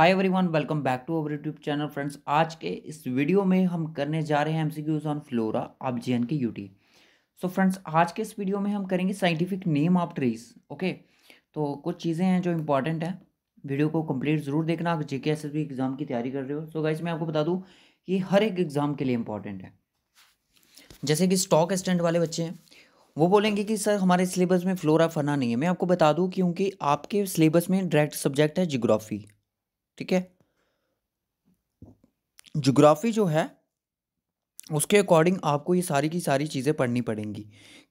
hi everyone welcome back to our YouTube channel friends आज के इस वीडियो में हम करने जा रहे हैं MCQs on flora of J and K UT so friends आज के इस वीडियो में हम करेंगे scientific name of trees okay तो कुछ चीज़ें हैं जो इंपॉर्टेंट है वीडियो को कंप्लीट जरूर देखना आप जे के एस एग्ज़ाम की तैयारी कर रहे हो सो so गाइज मैं आपको बता दूँ ये हर एक एग्ज़ाम के लिए इंपॉर्टेंट है जैसे कि स्टॉक स्टैंड वाले बच्चे हैं वो बोलेंगे कि सर हमारे सिलेबस में फ्लोरा फना नहीं है मैं आपको बता दूं क्योंकि आपके सिलेबस में डायरेक्ट सब्जेक्ट है जियोग्राफी ठीक है जोग्राफ़ी जो है उसके अकॉर्डिंग आपको ये सारी की सारी चीज़ें पढ़नी पड़ेंगी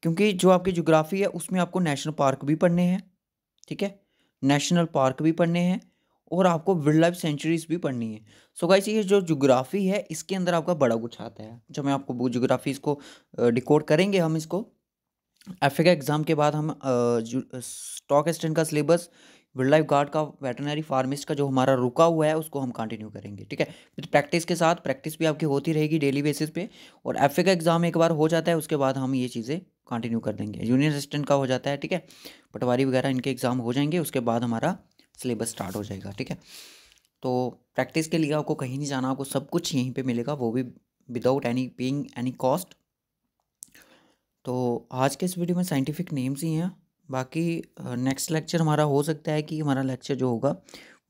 क्योंकि जो आपकी जोग्राफ़ी है उसमें आपको नेशनल पार्क भी पढ़ने हैं ठीक है नेशनल पार्क भी पढ़ने हैं और आपको वाइल्ड लाइफ सेंचुरीज भी पढ़नी है सो so गाइस ये जो जोग्राफ़ी है इसके अंदर आपका बड़ा कुछ आता है जब मैं आपको जोग्राफ़ी इसको डिकोड करेंगे हम इसको एफ एग्ज़ाम के बाद हम स्टॉक एक्सटेंड का सिलेबस वाइल्ड लाइफ गार्ड का वेटनरी फार्मिस्ट का जो हमारा रुका हुआ है उसको हम कंटिन्यू करेंगे ठीक है फिर प्रैक्टिस के साथ प्रैक्टिस भी आपकी होती रहेगी डेली बेसिस पे और एफ का एग्ज़ाम एक बार हो जाता है उसके बाद हम ये चीज़ें कंटिन्यू कर देंगे यूनियन असिस्टेंट का हो जाता है ठीक है पटवारी वगैरह इनके एग्ज़ाम हो जाएंगे उसके बाद हमारा सिलेबस स्टार्ट हो जाएगा ठीक है तो प्रैक्टिस के लिए आपको कहीं नहीं जाना आपको सब कुछ यहीं पर मिलेगा वो भी without any paying any cost तो आज के इस वीडियो में साइंटिफिक नेम्स ही हैं बाकी नेक्स्ट लेक्चर हमारा हो सकता है कि हमारा लेक्चर जो होगा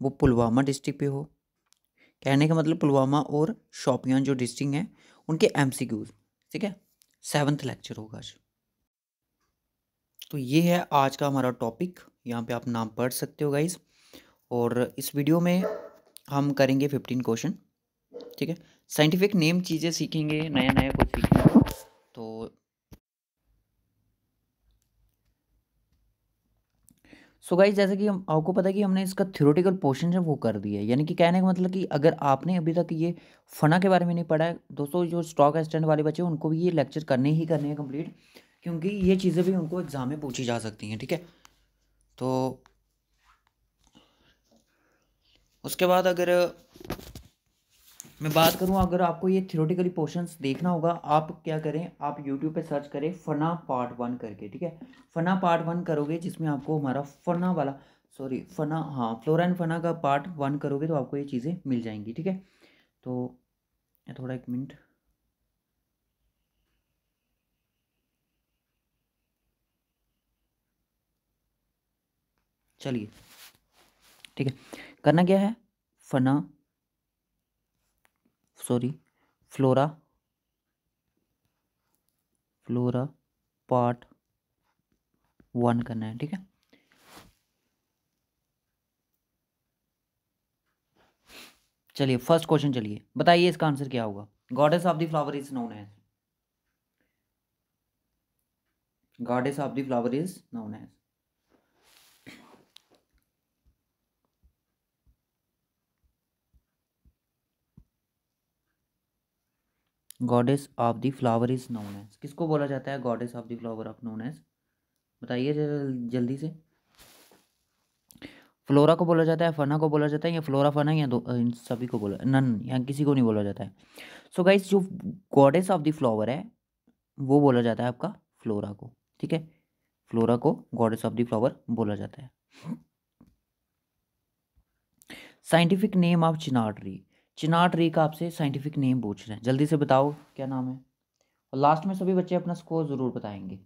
वो पुलवामा डिस्ट्रिक्ट पे हो कहने का मतलब पुलवामा और शोपियान जो डिस्ट्रिक्ट हैं उनके एम सी ठीक है सेवन्थ लेक्चर होगा आज तो ये है आज का हमारा टॉपिक यहाँ पे आप नाम पढ़ सकते हो गाइज और इस वीडियो में हम करेंगे फिफ्टीन क्वेश्चन ठीक है साइंटिफिक नेम चीज़ें सीखेंगे नया नया कुछ सीखेंगे तो सो गाइज जैसे कि हम आपको पता है कि हमने इसका थ्योरेटिकल पोर्शन है वो कर दिया है यानी कि कहने का मतलब कि अगर आपने अभी तक ये फना के बारे में नहीं पढ़ा है दोस्तों जो स्टॉक एक्सटेंड वाले बच्चे उनको भी ये लेक्चर करने ही करने हैं कंप्लीट क्योंकि ये चीज़ें भी उनको एग्ज़ाम में पूछी जा सकती हैं ठीक है तो उसके बाद अगर मैं बात करूँ अगर आपको ये थियोटिकली पोर्शंस देखना होगा आप क्या करें आप यूट्यूब पे सर्च करें फना पार्ट वन करके ठीक है फना पार्ट वन करोगे जिसमें आपको हमारा फना वाला सॉरी फना हाँ फ्लोरा एंड फना का पार्ट वन करोगे तो आपको ये चीज़ें मिल जाएंगी ठीक है तो थोड़ा एक मिनट चलिए ठीक है करना क्या है fauna sorry flora flora part one करना है ठीक है चलिए फर्स्ट क्वेश्चन चलिए बताइए इसका आंसर क्या होगा goddess of the flower is known as goddess of the flower is known as goddess of the flower is known as किसको बोला जाता है goddess of the flower of known as बताइए जल्दी से फ्लोरा को बोला जाता है फना को बोला जाता है या फ्लोरा फना या दो इन सभी को बोला नन या किसी को नहीं बोला जाता है सो so गाइज जो गॉडेस ऑफ द फ्लावर है वो बोला जाता है आपका फ्लोरा को ठीक है फ्लोरा को गॉडेस ऑफ द फ्लावर बोला जाता है scientific name of chinar tree chinar tree का आपसे साइंटिफिक नेम पूछ रहे हैं जल्दी से बताओ क्या नाम है और लास्ट में सभी बच्चे अपना स्कोर ज़रूर बताएंगे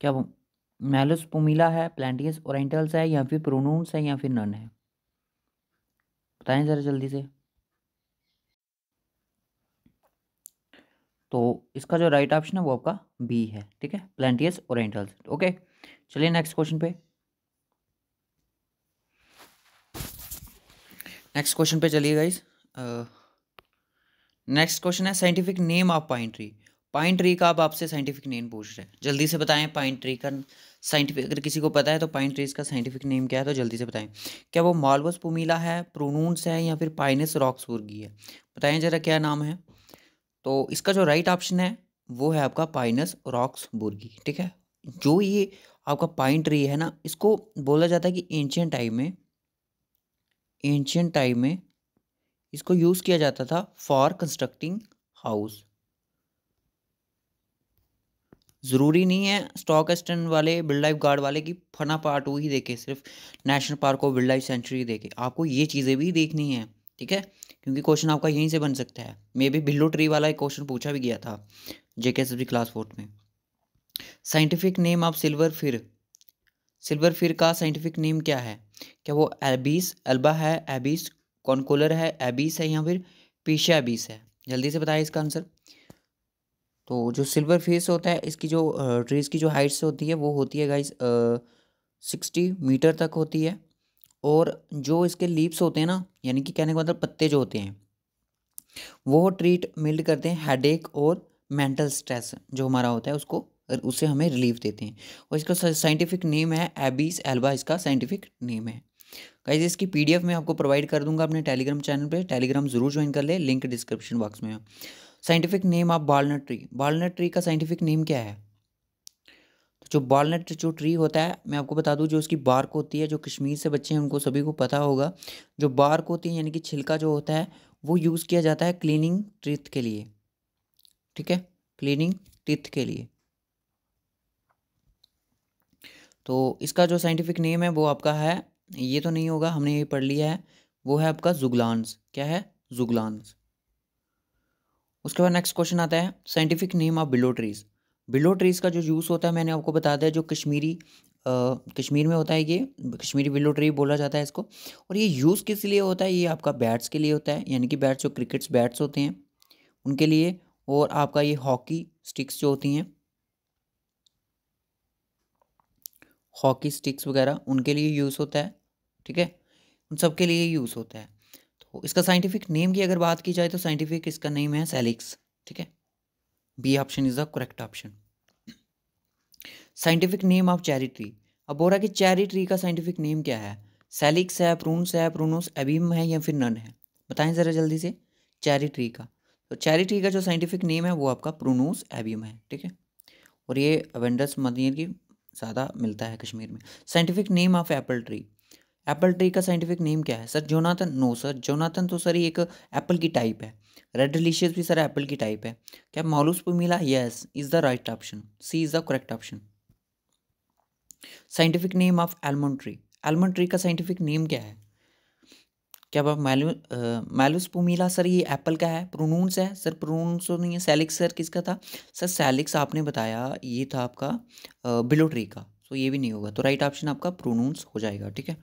क्या मेलस पोमिला है प्लान्टियस ओरेंटल्स है या फिर प्रोनून्स है या फिर नन है बताएं ज़रा जल्दी से तो इसका जो राइट ऑप्शन है वो आपका बी है ठीक है प्लेंटियस ओरिएंटल्स ओके चलिए नेक्स्ट क्वेश्चन पे नेक्स्ट क्वेश्चन पे चलिए गाइज नेक्स्ट क्वेश्चन है scientific name of pine tree pine tree का अब आपसे साइंटिफिक नेम पूछ रहे हैं जल्दी से बताएं पाइन ट्री का साइंटिफिक अगर किसी को पता है तो पाइन ट्रीज का साइंटिफिक नेम क्या है तो जल्दी से बताएं क्या वो मालवस पुमीला है प्रोनून्स है या फिर पाइनस रॉक्सबुर्गी है बताएं जरा क्या नाम है तो इसका जो राइट ऑप्शन है वो है आपका पाइनस रॉक्स बुर्गी ठीक है जो ये आपका पाइन ट्री है ना इसको बोला जाता है कि एंशियन टाइम में एंशियन टाइम में इसको यूज़ किया जाता था फॉर कंस्ट्रक्टिंग हाउस ज़रूरी नहीं है स्टॉक एस्टन वाले वाइल्ड लाइफ गार्ड वाले की फना पार्ट वो ही देखे सिर्फ नेशनल पार्क और वाइल्ड लाइफ सेंचुरी देखे आपको ये चीज़ें भी देखनी है ठीक है क्योंकि क्वेश्चन आपका यहीं से बन सकता है मे बी बिल्लू ट्री वाला एक क्वेश्चन पूछा भी गया था JK S B class fourth में scientific name of silver fir silver fir का साइंटिफिक नेम क्या है क्या वो एबीस एल्बा है एबीस कॉनकोलर है एबीस है या फिर पीशा एबीस है जल्दी से बताइए इसका आंसर तो जो सिल्वर फिश होता है इसकी जो ट्रीज़ की जो हाइट्स होती है वो होती है गाइस सिक्सटी मीटर तक होती है और जो इसके लीप्स होते हैं ना यानी कि कहने का मतलब पत्ते जो होते हैं वो ट्रीट मिल्ड करते हैं हेडेक और मेंटल स्ट्रेस जो हमारा होता है उसको उससे हमें रिलीफ देते हैं और इसका साइंटिफिक नेम है एबीस एल्बा इसका साइंटिफिक नेम है कहीं इसकी पीडीएफ मैं आपको प्रोवाइड कर दूंगा अपने टेलीग्राम चैनल पे टेलीग्राम जरूर ज्वाइन कर ले लिंक डिस्क्रिप्शन बॉक्स में scientific name of walnut tree walnut tree का साइंटिफिक नेम क्या है तो जो बॉलनट जो ट्री होता है मैं आपको बता दूं जो उसकी बार्क होती है जो कश्मीर से बच्चे हैं उनको सभी को पता होगा जो बार्क होती है यानी कि छिलका जो होता है वो यूज़ किया जाता है क्लीनिंग टीथ के लिए ठीक है क्लीनिंग टीथ के लिए तो इसका जो साइंटिफिक नेम है वो आपका है ये तो नहीं होगा हमने ये पढ़ लिया है वो है आपका जुगलांस क्या है जुगलांस उसके बाद नेक्स्ट क्वेश्चन आता है scientific name of willow trees willow trees का जो जूस होता है मैंने आपको बता दिया जो कश्मीरी आ, कश्मीर में होता है ये कश्मीरी बिलो ट्री बोला जाता है इसको और ये यूज़ किस लिए होता है ये आपका बैट्स के लिए होता है यानी कि बैट्स जो क्रिकेट्स बैट्स होते हैं उनके लिए और आपका ये हॉकी स्टिक्स जो होती हैं हॉकी स्टिक्स वगैरह उनके लिए यूज़ होता है ठीक है उन सब के लिए यूज़ होता है तो इसका साइंटिफिक नेम की अगर बात की जाए तो साइंटिफिक इसका नेम है सेलिक्स ठीक है B option is the correct option scientific name of cherry tree अब है कि चेरी ट्री का साइंटिफिक नेम क्या है सेलिक्स है प्रूनस है प्रूनोस एबीम है या फिर नन है बताएं ज़रा जल्दी से चेरी ट्री का तो चेरी ट्री का जो साइंटिफिक नेम है वो आपका प्रूनोस एबीम है ठीक है और ये अवेंडस मदीर की ज़्यादा मिलता है कश्मीर में scientific name of apple tree apple tree का साइंटिफिक नेम क्या है sir Jonathan no sir Jonathan तो सर एक एप्पल की टाइप है रेड डिलीशियस भी सर एप्पल की टाइप है क्या malus pumila yes yes is the right option C is the correct option scientific name of almond tree almond tree का scientific name क्या है क्या बाप मैलू मैलूस पुमीला सर ये एप्पल का है प्रोनूंस है सर प्रोनूंस तो नहीं है सैलिक्स सर किसका था सर सैलिक्स आपने बताया ये था आपका बिलो ट्री का सो ये भी नहीं होगा तो राइट ऑप्शन आपका प्रोनूंस हो जाएगा ठीक है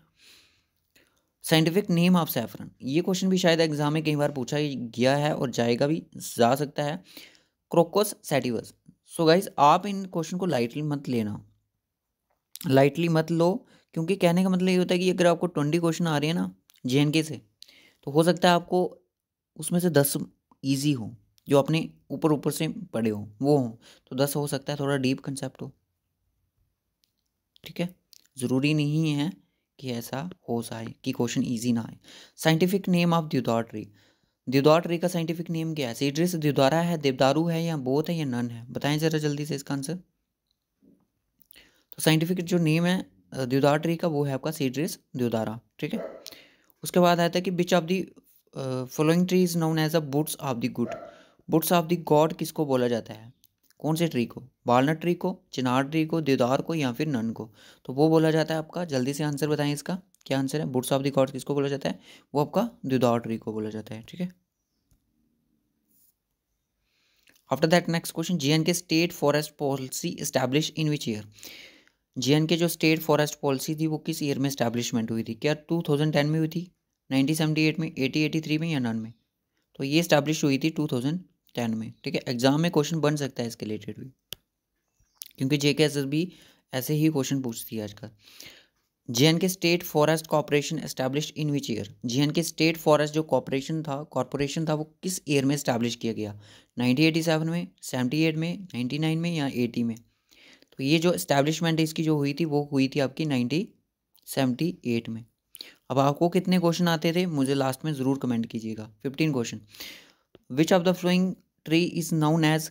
साइंटिफिक नेम ऑफ सैफरन ये क्वेश्चन भी शायद एग्जाम में कई बार पूछा गया है और जाएगा भी जा सकता है क्रोकोस सेटिवस सो गाइज आप इन क्वेश्चन को लाइटली मत लेना लाइटली मत लो क्योंकि कहने का मतलब ये होता है कि अगर आपको ट्वेंटी क्वेश्चन आ रहे हैं ना जे से तो हो सकता है आपको उसमें से दस ईजी हो जो अपने ऊपर ऊपर से पड़े हो वो हो तो दस हो सकता है थोड़ा डीप कंसेप्ट हो ठीक है ज़रूरी नहीं है कि ऐसा हो जाए कि क्वेश्चन ईजी ना आए scientific name of deodar tree deodar tree का साइंटिफिक नेम क्या है सीड्रिस द्यूदारा है देवदारू है या बोत है या नन है बताएं ज़रा जल्दी से इसका आंसर तो साइंटिफिक जो नेम है द्यूदाट्री का वो है आपका सीड्रिस द्यूदारा ठीक है उसके बाद आता है कि which of the following tree is known as a woods of the good woods of the god किसको बोला जाता है कौन से ट्री को ट्री को ट्री को देदार को या फिर नन को तो वो बोला जाता है आपका जल्दी से आंसर बताएं इसका क्या आंसर है बुट्स ऑफ द किसको बोला जाता है वो आपका देदार ट्री को बोला जाता है ठीक है after that next question J K state forest policy establish in which year J K जो स्टेट फॉरेस्ट पॉलिसी थी वो किस ईयर में स्टैब्लिशमेंट हुई थी क्या टू थाउजेंड टेन में हुई थी नाइनटीन सेवेंटी एट में एटी एटी थ्री में या नन में तो ये इस्टेब्लिश हुई थी टू थाउजेंड टेन में ठीक है एग्जाम में क्वेश्चन बन सकता है इसके रिलेटेड भी क्योंकि जे के एस एस बी ऐसे ही क्वेश्चन पूछती है आजकल J and K state forest corporation establish in which year J and K state forest जो कॉरपोरेशन था कॉरपोरेशन था वो किस ईयर में इस्टेब्लिश किया गया नाइनटीन एटी सेवन में सेवेंटी एट में नाइन्टी नाइन में या एटी में तो ये जो इस्टेब्लिशमेंट इसकी जो हुई थी वो हुई थी आपकी सेवेंटी एट में अब आपको कितने क्वेश्चन आते थे मुझे लास्ट में ज़रूर कमेंट कीजिएगा fifteen question which of the following tree is known as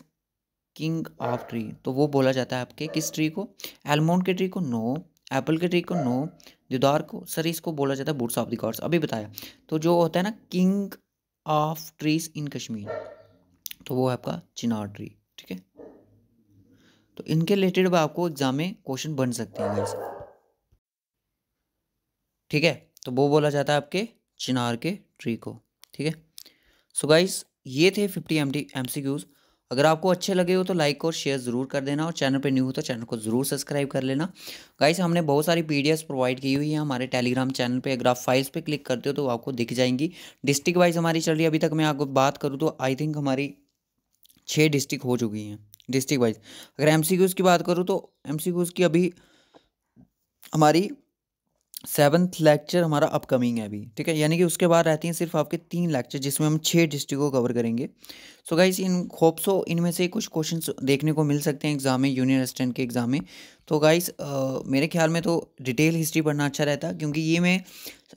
king of tree तो वो बोला जाता है आपके किस ट्री को एलमोंड के ट्री को नो एप्पल के ट्री को नो दीदार को सर इसको बोला जाता है बुट्स ऑफ द गॉड्स अभी बताया तो जो होता है ना king of trees in Kashmir तो वो है आपका चिनार ट्री ठीक है तो इनके रिलेटेड भी आपको एग्जाम में क्वेश्चन बन सकते हैं गाइस ठीक है तो वो बोला जाता है आपके चिनार के ट्री को ठीक है सो गाइस ये थे fifty M T M C Qs अगर आपको अच्छे लगे हो तो लाइक और शेयर ज़रूर कर देना और चैनल पर न्यू हो तो चैनल को ज़रूर सब्सक्राइब कर लेना गाइस हमने बहुत सारी पीडीएफ प्रोवाइड की हुई है हमारे टेलीग्राम चैनल पे अगर आप फाइल्स पे क्लिक करते हो तो आपको दिख जाएंगी डिस्ट्रिक्ट वाइज हमारी चल रही है अभी तक मैं आपको बात करूँ तो आई थिंक हमारी छः डिस्ट्रिक्ट हो चुकी हैं डिस्ट्रिक्ट वाइज अगर एम की बात करूँ तो एम की अभी हमारी सेवन्थ लेक्चर हमारा अपकमिंग है अभी ठीक है यानी कि उसके बाद रहती हैं सिर्फ आपके तीन लेक्चर जिसमें हम छः डिस्ट्रिक्ट को कवर करेंगे सो गाइस इन होप्सो इनमें से कुछ क्वेश्चंस देखने को मिल सकते हैं एग्जाम में यूनियन असिस्टेंट के एग्जाम में तो गाइस मेरे ख्याल में तो डिटेल हिस्ट्री पढ़ना अच्छा रहता क्योंकि ये मैं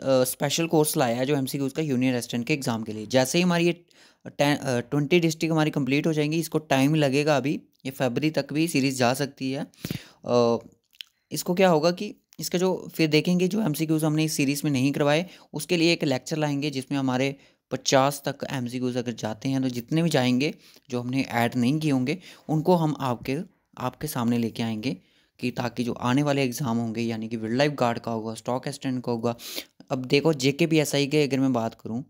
स्पेशल कोर्स लाया है जो एम सी का यूनियन असिस्टेंट के एग्जाम के लिए जैसे ही हमारी ये ट्वेंटी डिस्ट्रिक्ट हमारी कंप्लीट हो जाएंगी इसको टाइम लगेगा अभी ये फेबरी तक भी सीरीज़ जा सकती है इसको क्या होगा कि इसका जो फिर देखेंगे जो एम हमने इस सीरीज़ में नहीं करवाए उसके लिए एक लेक्चर लाएंगे जिसमें हमारे पचास तक एम अगर जाते हैं तो जितने भी जाएंगे जो हमने ऐड नहीं किए होंगे उनको हम आपके आपके सामने लेके आएंगे कि ताकि जो आने वाले एग्ज़ाम होंगे यानी कि विल्ड लाइफ गार्ड का होगा स्टॉक एस्टेंट का होगा अब देखो जे के पी एस आई के अगर मैं बात करूँ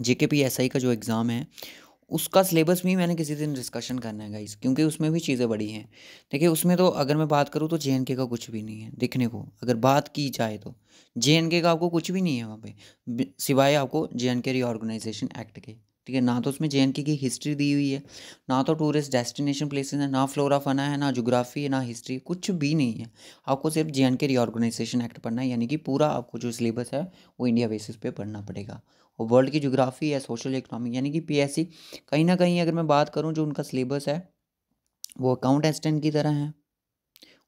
जे के पी एस आई का जो एग्ज़ाम है उसका सिलेबस भी मैंने किसी दिन डिस्कशन करना है इस क्योंकि उसमें भी चीज़ें बड़ी हैं देखिए उसमें तो अगर मैं बात करूँ तो जे का कुछ भी नहीं है देखने को अगर बात की जाए तो जे का आपको कुछ भी नहीं है वहाँ पे सिवाय आपको जे के रीऑर्गेनाइजेशन एक्ट के ठीक है ना तो उसमें जे की हिस्ट्री दी हुई है ना तो टूरिस्ट डेस्टिनेशन प्लेसेस है ना फ्लोरा फना है ना जोग्राफी है ना हिस्ट्री कुछ भी नहीं है आपको सिर्फ जे के रीऑर्गेनाइजेशन एक्ट पढ़ना है यानी कि पूरा आपको जो सिलेबस है वो इंडिया बेसिस पे पढ़ना पड़ेगा और वर्ल्ड की जोग्राफ़ी है सोशल इकोनॉमिक यानी कि पीएससी कहीं ना कहीं अगर मैं बात करूँ जो उनका सिलेबस है वो अकाउंट असिस्टेंट की तरह है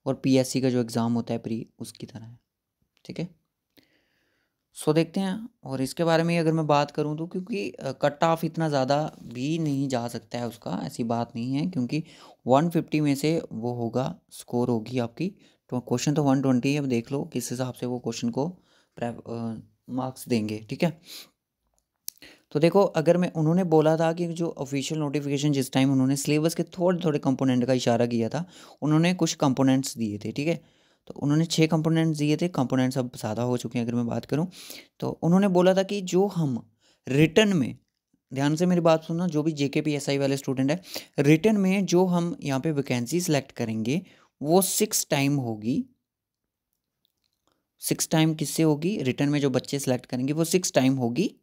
और पीएससी का जो एग्ज़ाम होता है प्री उसकी तरह है ठीक है सो देखते हैं और इसके बारे में अगर मैं बात करूं तो क्योंकि कट ऑफ इतना ज़्यादा भी नहीं जा सकता है उसका ऐसी बात नहीं है क्योंकि फिफ्टी में से वो होगा स्कोर होगी आपकी तो क्वेश्चन तो 120 है अब देख लो किस हिसाब से वो क्वेश्चन को मार्क्स देंगे ठीक है तो देखो अगर मैं उन्होंने बोला था कि जो ऑफिशियल नोटिफिकेशन जिस टाइम उन्होंने सिलेबस के थोड़े थोड़े कंपोनेंट का इशारा किया था उन्होंने कुछ कंपोनेंट्स दिए थे ठीक है तो उन्होंने छः कंपोनेंट्स दिए थे कंपोनेंट्स अब ज़्यादा हो चुके हैं अगर मैं बात करूँ तो उन्होंने बोला था कि जो हम रिटर्न में ध्यान से मेरी बात सुनना जो भी जे के पी एस आई वाले स्टूडेंट है रिटर्न में जो हम यहाँ पे वैकेंसी सिलेक्ट करेंगे वो सिक्स टाइम होगी सिक्स टाइम किससे होगी रिटर्न में जो बच्चे सिलेक्ट करेंगे वो सिक्स टाइम होगी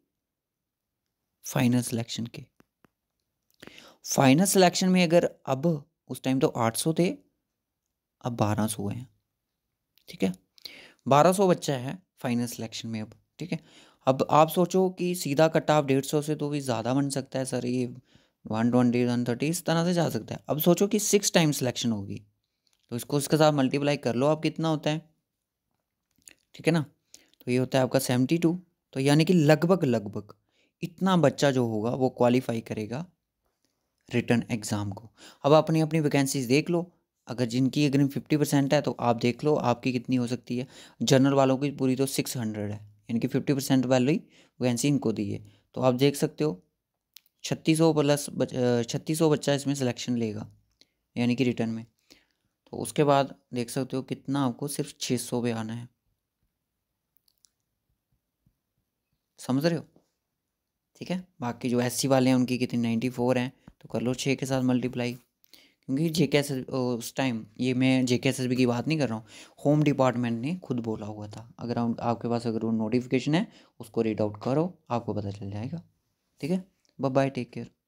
फाइनल सिलेक्शन के फाइनल सिलेक्शन में अगर अब उस टाइम तो 800 थे अब 1200 हुए हैं ठीक है 1200 बच्चा है फाइनल सिलेक्शन में अब ठीक है अब आप सोचो कि सीधा कट्टा आप डेढ़ सौ से तो भी ज़्यादा बन सकता है सर ये वन ट्वेंटी वन थर्टी इस तरह से जा सकता है अब सोचो कि सिक्स टाइम सिलेक्शन होगी तो इसको उसके साथ मल्टीप्लाई कर लो आप कितना होता है ठीक है ना तो ये होता है आपका सेवेंटी टू तो यानी कि लगभग लगभग इतना बच्चा जो होगा वो क्वालिफाई करेगा रिटर्न एग्ज़ाम को अब अपनी अपनी वैकेंसीज देख लो अगर जिनकी अग्रिम फिफ्टी परसेंट है तो आप देख लो आपकी कितनी हो सकती है जनरल वालों की पूरी तो सिक्स हंड्रेड है इनकी फिफ्टी परसेंट वाली वैकेंसी इनको दी है तो आप देख सकते हो छत्तीस सौ प्लस छत्तीस सौ बच्चा इसमें सिलेक्शन लेगा यानी कि रिटर्न में तो उसके बाद देख सकते हो कितना आपको सिर्फ छः सौ पे आना है समझ रहे हो ठीक है बाकी जो एस वाले हैं उनकी कितनी नाइन्टी फोर हैं तो कर लो छः के साथ मल्टीप्लाई क्योंकि जे के एस उस टाइम ये मैं जे के एस एस बी की बात नहीं कर रहा हूँ होम डिपार्टमेंट ने खुद बोला हुआ था अगर आपके पास अगर वो नोटिफिकेशन है उसको रीड आउट करो आपको पता चल जाएगा ठीक है बाय टेक केयर